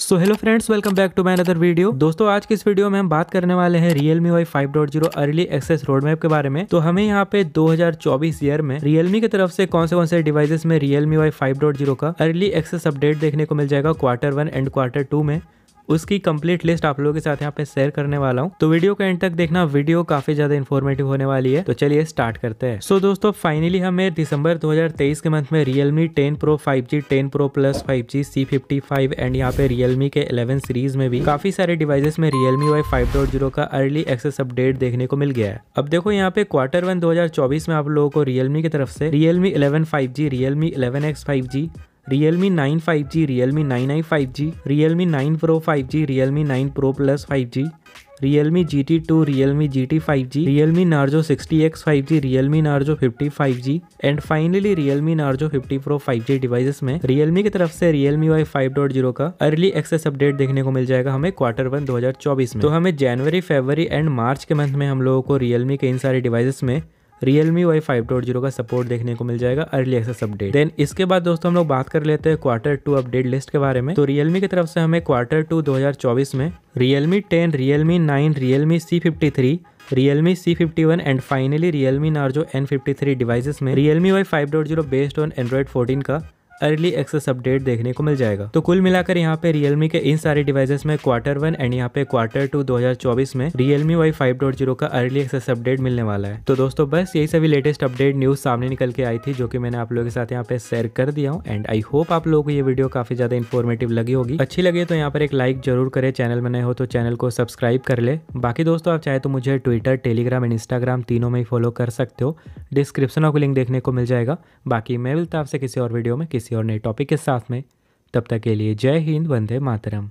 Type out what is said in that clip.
so hello friends welcome back to my another video दोस्तों आज की इस वीडियो में हम बात करने वाले हैं Realme Y 5.0 early access road map के बारे में तो हमें यहाँ पे 2024 ईयर में Realme की तरफ से कौन से कौन से डिवाइसेस में Realme Y 5.0 का अर्ली एक्सेस अपडेट देखने को मिल जाएगा quarter one and quarter two में उसकी कंप्लीट लिस्ट आप लोगों के साथ यहाँ पे शेयर करने वाला हूँ तो वीडियो को एंड तक देखना वीडियो काफी ज्यादा इन्फॉर्मेटिव होने वाली है तो चलिए स्टार्ट करते हैं सो so, दोस्तों फाइनली हमें दिसंबर 2023 के मंथ में Realme 10 Pro 5G 10 Pro Plus 5G C55 and यहाँ पे Realme के 11 सीरीज में भी काफी सारे डिवाइसेस में Realme Y 5.0 का अर्ली एक्सेस अपडेट देखने को मिल गया है अब देखो यहाँ पे क्वार्टर वन दो में आप लोगों को रियलमी की तरफ से Realme G Realme eleven X five G Realme 9 5G, Realme 9i 5G, Realme 9 Pro 5G, Realme 9 Pro Plus 5G, Realme GT 2, Realme GT 5G, Realme Narzo 60X 5G, Realme Narzo 50 5G and finally Realme Narzo 50 Pro 5G devices में Realme की तरफ से Realme UI 5.0 का early access update देखने को मिल जाएगा हमें क्वार्टर वन 2024 में तो हमें जनवरी फरवरी एंड मार्च के मंथ में हम लोगों को Realme के इन सारे डिवाइसेस में Realme Y five dot zero का सपोर्ट देखने को मिल जाएगा अर्ली एक्सेस अपडेट देन इसके बाद दोस्तों हम लोग बात कर लेते हैं क्वार्टर टू अपडेट लिस्ट के बारे में तो रियलमी की तरफ से हमें क्वार्टर टू दो हजार चौबीस में Realme ten Realme nine Realme C fifty three C fifty one and finally Narzo N fifty three device में Y five dot zero based on Android 14 का अर्ली एक्सेस अपडेट देखने को मिल जाएगा तो कुल मिलाकर यहाँ पे रियलमी के इन सारे डिवाइसेस में क्वार्टर वन एंड यहाँ पे क्वार्टर टू 2024 में रियलमी वाई 5.0 का अर्ली एक्सेस अपडेट मिलने वाला है तो दोस्तों बस यही सभी लेटेस्ट अपडेट न्यूज सामने निकल के आई थी जो कि मैंने आप लोगों के साथ यहाँ पे शेयर कर दिया हूँ एंड आई होप आप लोगों को ये वीडियो काफी ज्यादा इन्फॉर्मेटिव लगी होगी अच्छी लगी तो यहाँ पर एक लाइक जरूर करे चैनल में नए हो तो चैनल को सब्सक्राइब कर ले बाकी दोस्तों आप चाहे तो मुझे ट्विटर टेलीग्राम एंड इंस्टाग्राम तीनों में ही फॉलो कर सकते हो डिस्क्रिप्शन ऑफ लिंक देखने को मिल जाएगा बाकी मैं मिलता आपसे किसी और वीडियो में किसी किसी और नए टॉपिक के साथ में तब तक के लिए जय हिंद वंदे मातरम